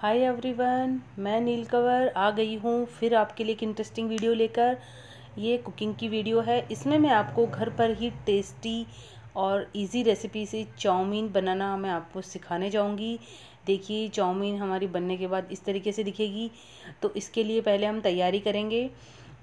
hi everyone मैं नील cover आ गई हूँ फिर आपके लिए एक इंटरेस्टिंग वीडियो लेकर ये कुकिंग की वीडियो है इसमें मैं आपको घर पर ही टेस्टी और इजी रेसिपी से चाउमीन बनाना मैं आपको सिखाने जाऊँगी देखिए चाउमीन हमारी बनने के बाद इस तरीके से दिखेगी तो इसके लिए पहले हम तैयारी करेंगे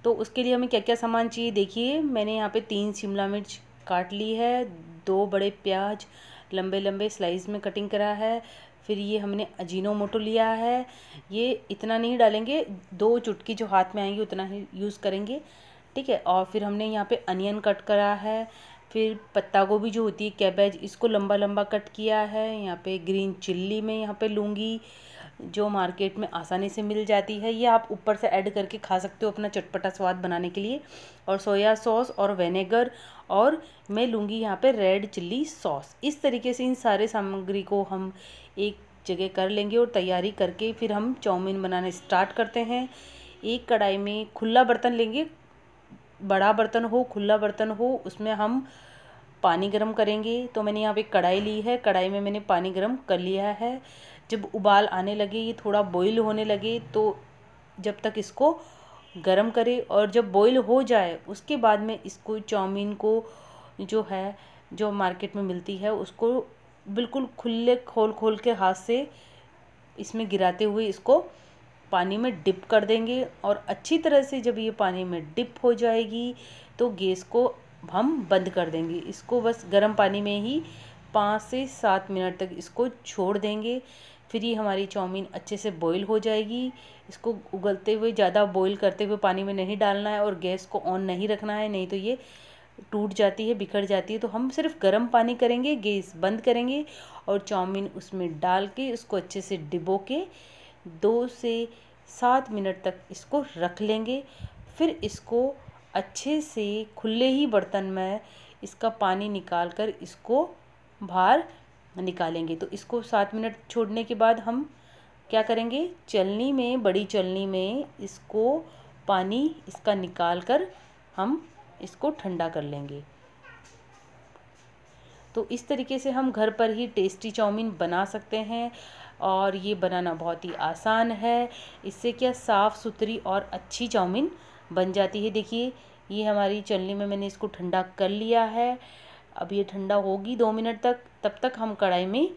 तो उसके लिए हमें क्या क्या सामान चाहिए देखिए मैंने यहाँ पर तीन शिमला मिर्च काट ली है दो बड़े प्याज लंबे लंबे स्लाइस में कटिंग करा है फिर ये हमने अजीनोमोटो लिया है ये इतना नहीं डालेंगे दो चुटकी जो हाथ में आएंगी उतना ही यूज़ करेंगे ठीक है और फिर हमने यहाँ पे अनियन कट करा है फिर पत्ता गोभी जो होती है कैबेज इसको लंबा लंबा कट किया है यहाँ पे ग्रीन चिल्ली में यहाँ पे लूँगी जो मार्केट में आसानी से मिल जाती है ये आप ऊपर से ऐड करके खा सकते हो अपना चटपटा स्वाद बनाने के लिए और सोया सॉस और वेनेगर और मैं लूँगी यहाँ पे रेड चिल्ली सॉस इस तरीके से इन सारे सामग्री को हम एक जगह कर लेंगे और तैयारी करके फिर हम चाउमीन बनाना स्टार्ट करते हैं एक कढ़ाई में खुला बर्तन लेंगे बड़ा बर्तन हो खुला बर्तन हो उसमें हम पानी गर्म करेंगे तो मैंने यहाँ पे कढ़ाई ली है कढ़ाई में मैंने पानी गर्म कर लिया है जब उबाल आने लगे ये थोड़ा बॉईल होने लगे तो जब तक इसको गर्म करें और जब बॉईल हो जाए उसके बाद में इसको चाउमीन को जो है जो मार्केट में मिलती है उसको बिल्कुल खुले खोल खोल के हाथ से इसमें गिराते हुए इसको पानी में डिप कर देंगे और अच्छी तरह से जब ये पानी में डिप हो जाएगी तो गैस को हम बंद कर देंगे इसको बस गर्म पानी में ही पाँच से सात मिनट तक इसको छोड़ देंगे फिर ये हमारी चाउमीन अच्छे से बॉईल हो जाएगी इसको उगलते हुए ज़्यादा बॉईल करते हुए पानी में नहीं डालना है और गैस को ऑन नहीं रखना है नहीं तो ये टूट जाती है बिखर जाती है तो हम सिर्फ गर्म पानी करेंगे गैस बंद करेंगे और चाउमीन उसमें डाल के उसको अच्छे से डिबो के दो से सात मिनट तक इसको रख लेंगे फिर इसको अच्छे से खुले ही बर्तन में इसका पानी निकाल कर इसको बाहर निकालेंगे तो इसको सात मिनट छोड़ने के बाद हम क्या करेंगे चलनी में बड़ी चलनी में इसको पानी इसका निकाल कर हम इसको ठंडा कर लेंगे तो इस तरीके से हम घर पर ही टेस्टी चाउमीन बना सकते हैं और ये बनाना बहुत ही आसान है इससे क्या साफ़ सुथरी और अच्छी चाउमीन बन जाती है देखिए ये हमारी चलनी में मैंने इसको ठंडा कर लिया है अब ये ठंडा होगी दो मिनट तक तब तक हम कढ़ाई में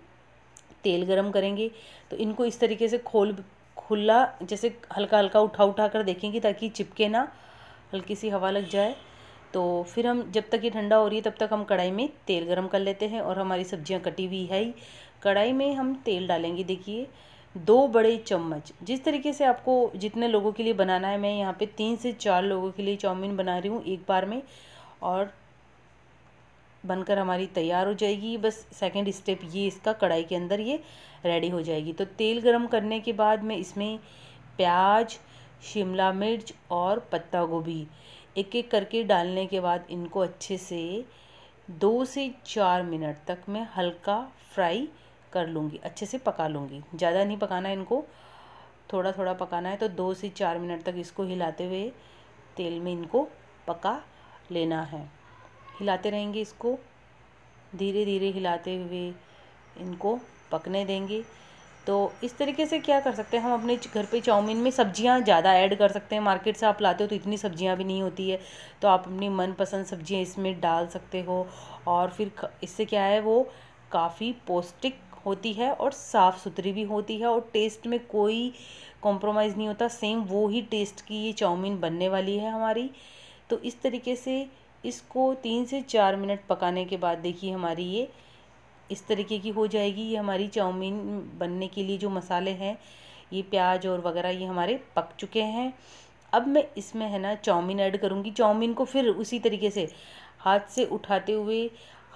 तेल गरम करेंगे तो इनको इस तरीके से खोल खुला जैसे हल्का हल्का उठा उठा कर देखेंगे ताकि चिपके ना हल्की सी हवा लग जाए तो फिर हम जब तक ये ठंडा हो रही है तब तक हम कढ़ाई में तेल गरम कर लेते हैं और हमारी सब्जियां कटी हुई है ही कढ़ाई में हम तेल डालेंगे देखिए दो बड़े चम्मच जिस तरीके से आपको जितने लोगों के लिए बनाना है मैं यहाँ पे तीन से चार लोगों के लिए चाउमीन बना रही हूँ एक बार में और बनकर हमारी तैयार हो जाएगी बस सेकेंड स्टेप ये इसका कढ़ाई के अंदर ये रेडी हो जाएगी तो तेल गर्म करने के बाद मैं इसमें प्याज शिमला मिर्च और पत्ता गोभी एक एक करके डालने के बाद इनको अच्छे से दो से चार मिनट तक मैं हल्का फ्राई कर लूँगी अच्छे से पका लूँगी ज़्यादा नहीं पकाना है इनको थोड़ा थोड़ा पकाना है तो दो से चार मिनट तक इसको हिलाते हुए तेल में इनको पका लेना है हिलाते रहेंगे इसको धीरे धीरे हिलाते हुए इनको पकने देंगे तो इस तरीके से क्या कर सकते हैं हम अपने घर पे चाउमीन में सब्जियां ज़्यादा ऐड कर सकते हैं मार्केट से आप लाते हो तो इतनी सब्जियां भी नहीं होती है तो आप अपनी मनपसंद सब्जियां इसमें डाल सकते हो और फिर इससे क्या है वो काफ़ी पौष्टिक होती है और साफ़ सुथरी भी होती है और टेस्ट में कोई कॉम्प्रोमाइज़ नहीं होता सेम वो ही टेस्ट की ये चाउमीन बनने वाली है हमारी तो इस तरीके से इसको तीन से चार मिनट पकाने के बाद देखिए हमारी ये इस तरीके की हो जाएगी ये हमारी चाउमीन बनने के लिए जो मसाले हैं ये प्याज और वगैरह ये हमारे पक चुके हैं अब मैं इसमें है ना चाउमीन ऐड करूँगी चाउमीन को फिर उसी तरीके से हाथ से उठाते हुए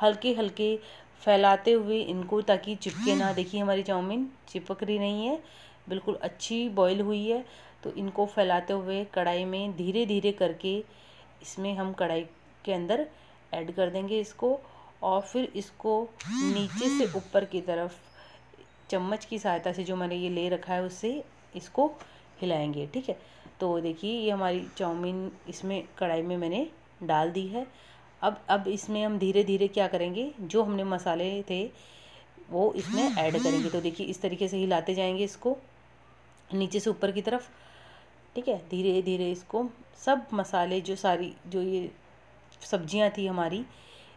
हल्के हल्के फैलाते हुए इनको ताकि चिपके ना देखिए हमारी चाउमीन चिपक रही नहीं है बिल्कुल अच्छी बॉईल हुई है तो इनको फैलाते हुए कढ़ाई में धीरे धीरे करके इसमें हम कढ़ाई के अंदर ऐड कर देंगे इसको और फिर इसको नीचे से ऊपर की तरफ चम्मच की सहायता से जो मैंने ये ले रखा है उससे इसको हिलाएंगे ठीक है तो देखिए ये हमारी चाउमीन इसमें कढ़ाई में मैंने डाल दी है अब अब इसमें हम धीरे धीरे क्या करेंगे जो हमने मसाले थे वो इसमें ऐड करेंगे तो देखिए इस तरीके से हिलाते जाएंगे इसको नीचे से ऊपर की तरफ ठीक है धीरे धीरे इसको सब मसाले जो सारी जो ये सब्जियां थी हमारी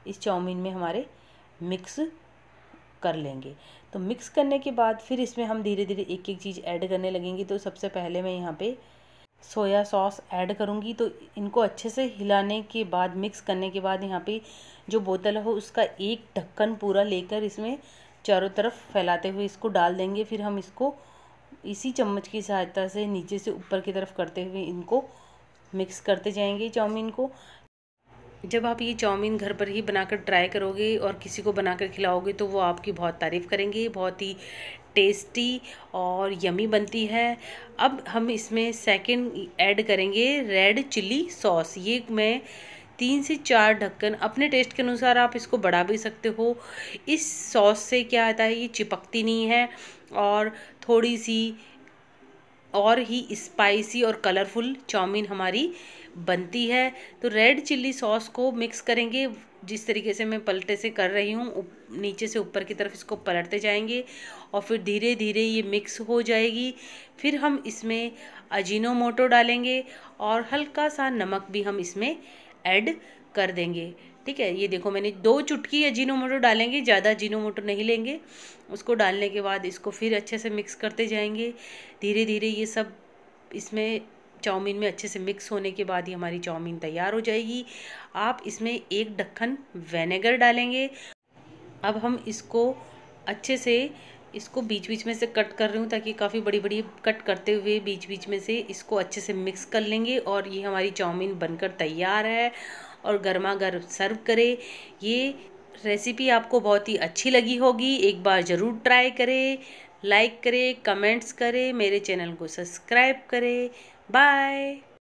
इस चाउमीन में हमारे मिक्स कर लेंगे तो मिक्स करने के बाद फिर इसमें हम धीरे धीरे एक एक चीज़ ऐड करने लगेंगे तो सबसे पहले मैं यहाँ पे सोया सॉस ऐड करूँगी तो इनको अच्छे से हिलाने के बाद मिक्स करने के बाद यहाँ पे जो बोतल हो उसका एक ढक्कन पूरा लेकर इसमें चारों तरफ फैलाते हुए इसको डाल देंगे फिर हम इसको इसी चम्मच की सहायता से नीचे से ऊपर की तरफ करते हुए इनको मिक्स करते जाएंगे चाउमीन को जब आप ये चाउमीन घर पर ही बनाकर ट्राई करोगे और किसी को बनाकर खिलाओगे तो वो आपकी बहुत तारीफ़ करेंगे बहुत ही टेस्टी और यमी बनती है अब हम इसमें सेकंड ऐड करेंगे रेड चिली सॉस ये मैं तीन से चार ढक्कन अपने टेस्ट के अनुसार आप इसको बढ़ा भी सकते हो इस सॉस से क्या आता है ये चिपकती नहीं है और थोड़ी सी और ही स्पाइसी और कलरफुल चाउमीन हमारी बनती है तो रेड चिल्ली सॉस को मिक्स करेंगे जिस तरीके से मैं पलटे से कर रही हूँ नीचे से ऊपर की तरफ इसको पलटते जाएंगे और फिर धीरे धीरे ये मिक्स हो जाएगी फिर हम इसमें अजीनोमोटो डालेंगे और हल्का सा नमक भी हम इसमें ऐड कर देंगे ठीक है ये देखो मैंने दो चुटकी अजीनोमोटो डालेंगे ज़्यादा अजीनोमोटो नहीं लेंगे उसको डालने के बाद इसको फिर अच्छे से मिक्स करते जाएंगे धीरे धीरे ये सब इसमें चाउमीन में अच्छे से मिक्स होने के बाद ही हमारी चाउमीन तैयार हो जाएगी आप इसमें एक ढक्कन वेनेगर डालेंगे अब हम इसको अच्छे से इसको बीच बीच में से कट कर रही हूँ ताकि काफ़ी बड़ी बड़ी कट करते हुए बीच बीच में से इसको अच्छे से मिक्स कर लेंगे और ये हमारी चाउमीन बनकर तैयार है और गर्मा गर्म सर्व करें ये रेसिपी आपको बहुत ही अच्छी लगी होगी एक बार ज़रूर ट्राई करें लाइक करें कमेंट्स करें मेरे चैनल को सब्सक्राइब करें बाय